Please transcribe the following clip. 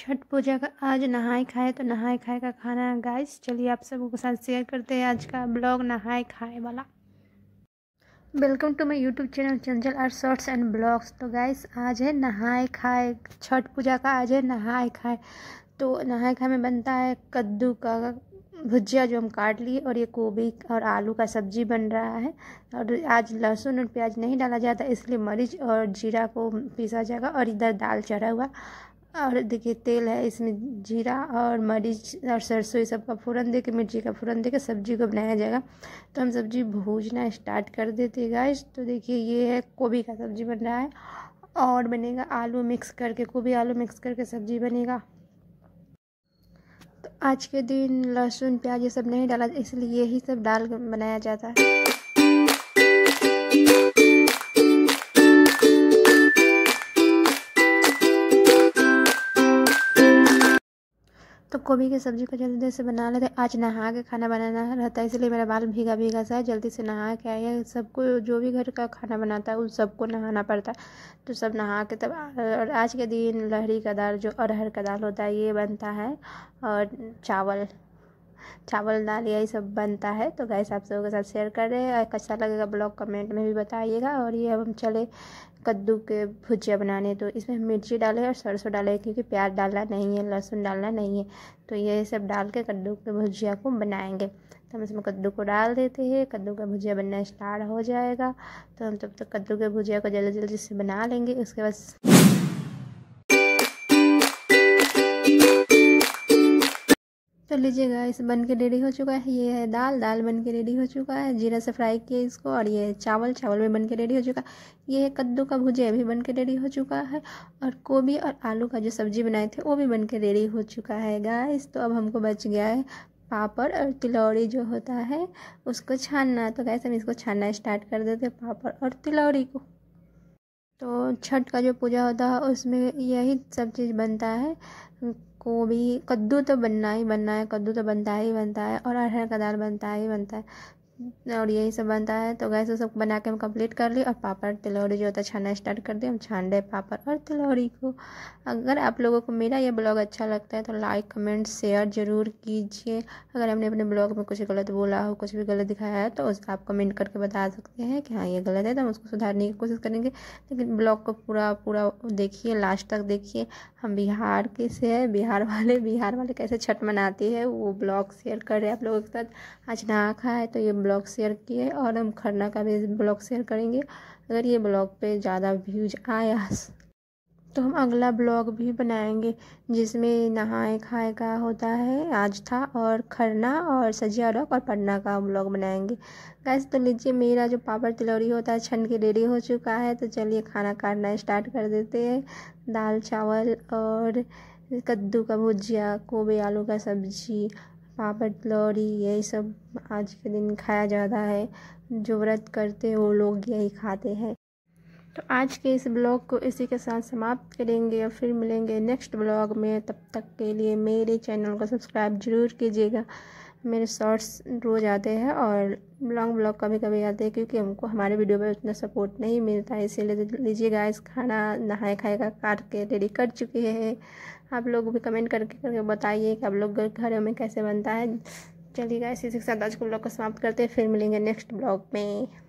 छठ पूजा का आज नहाए खाए तो नहाए खाए का खाना गाइस चलिए आप सबों के साथ शेयर करते हैं आज का ब्लॉग नहाए खाए वाला welcome to my YouTube channel Chanchal R shorts and vlogs तो गाइस आज है नहाए खाए छठ पूजा का आज है नहाए खाए तो नहाए खाए में बनता है कद्दू का भुजिया जो हम काट लिए और ये गोभी और आलू का सब्जी बन रहा है और आज लहसुन और प्याज नहीं डाला जाता इसलिए मरीच और जीरा को पीसा जाएगा और इधर दाल चढ़ा हुआ और देखिए तेल है इसमें जीरा और मरीच और सरसों ये सब का फ़ोरन दे के मिर्ची का फ़ोरन दे के सब्ज़ी को बनाया जाएगा तो हम सब्ज़ी भूजना स्टार्ट कर देते गाइस तो देखिए ये है गोभी का सब्ज़ी बन रहा है और बनेगा आलू मिक्स करके गोभी आलू मिक्स करके सब्ज़ी बनेगा तो आज के दिन लहसुन प्याज ये सब नहीं डाला इसलिए यही सब डाल बनाया जाता है तो गोभी की सब्ज़ी को जल्दी जल्दी से बना लेते आज नहा के खाना बनाना रहता है इसलिए मेरा बाल भीगा भीगा सा है जल्दी से नहा के आइए सबको जो भी घर का खाना बनाता है उन सबको नहाना पड़ता है तो सब नहा के तब और आज के दिन लहरी का दाल जो अरहर का दाल होता है ये बनता है और चावल चावल दाल यही सब बनता है तो गैस आप सबके साथ शेयर कर रहे हैं कैसा लगेगा ब्लॉग कमेंट में भी बताइएगा और ये अब हम चले कद्दू के भुजिया बनाने तो इसमें मिर्ची डालें और सरसों डालें क्योंकि प्याज डालना नहीं है लहसुन डालना नहीं है तो ये सब डाल के कद्दू के भुजिया को बनाएंगे तो हम इसमें कद्दू को डाल देते हैं कद्दू का भुजिया बनना स्टार्ट हो जाएगा तो हम तब तक कद्दू के भुजिया को जल्दी जल्दी से बना लेंगे उसके बाद तो लीजिएगा इस बन के रेडी हो चुका है ये है दाल दाल बन के रेडी हो चुका है जीरा से फ्राई किए इसको और ये है चावल चावल भी बन के रेडी हो चुका है ये है कद्दू का भुजिया भी बन के रेडी हो चुका है और गोभी और आलू का जो सब्जी बनाए थे वो भी बन के रेडी हो चुका है गाइस तो अब हमको बच गया है पापड़ और तिलौरी जो होता है उसको छानना तो गैस हम इसको छानना स्टार्ट कर देते पापड़ और तिलौरी को तो छठ का जो पूजा होता है उसमें यही सब चीज़ बनता है को भी कद्दू तो बनना ही बनना है कद्दू तो बनता ही बनता है और अरहर का दाल बनता ही बनता है और यही सब बनता है तो गैस वो सब बना के हम कंप्लीट कर ली और पापड़ तिलौरी जो होता है छाना स्टार्ट कर दें हम छान रहे पापड़ और तिलौरी को अगर आप लोगों को मेरा ये ब्लॉग अच्छा लगता है तो लाइक कमेंट शेयर ज़रूर कीजिए अगर हमने अपने ब्लॉग में कुछ गलत बोला हो कुछ भी गलत दिखाया है तो उस आप कमेंट करके बता सकते हैं कि हाँ ये गलत है तो हम उसको सुधारने की कोशिश करेंगे लेकिन ब्लॉग को पूरा पूरा देखिए लास्ट तक देखिए हम बिहार के से है बिहार वाले बिहार वाले कैसे छठ मनाती है वो ब्लॉग शेयर कर रहे हैं आप लोगों के साथ आज ना खा है तो ये ब्लॉग शेयर किए और हम खरना का भी ब्लॉग शेयर करेंगे अगर ये ब्लॉग पे ज़्यादा व्यूज आया तो हम अगला ब्लॉग भी बनाएंगे जिसमें नहाए खाए का होता है आज था और खरना और सजिया डॉक और पढ़ना का ब्लॉग बनाएंगे गैस तो लीजिए मेरा जो पापड़ तिलौरी होता है छन के रेडी हो चुका है तो चलिए खाना काटना स्टार्ट कर देते हैं दाल चावल और कद्दू का भुजिया कोबे आलू का सब्जी पापड़ तिलौरी यही सब आज के दिन खाया जाता है जो व्रत करते हैं वो लोग यही खाते हैं तो आज के इस ब्लॉग को इसी के साथ समाप्त करेंगे और फिर मिलेंगे नेक्स्ट ब्लॉग में तब तक के लिए मेरे चैनल को सब्सक्राइब ज़रूर कीजिएगा मेरे शॉर्ट्स रोज़ आते हैं और लॉन्ग ब्लॉग कभी कभी आते हैं क्योंकि हमको हमारे वीडियो में उतना सपोर्ट नहीं मिलता है इसीलिए तो लीजिएगा इस खाना नहाए खाए का काट के रेडी कर चुके हैं आप लोग भी कमेंट करके करके बताइए कि आप लोग घर में कैसे बनता है चलिएगा इसी के साथ आज को ब्लॉग को समाप्त करते हैं फिर मिलेंगे नेक्स्ट ब्लॉग में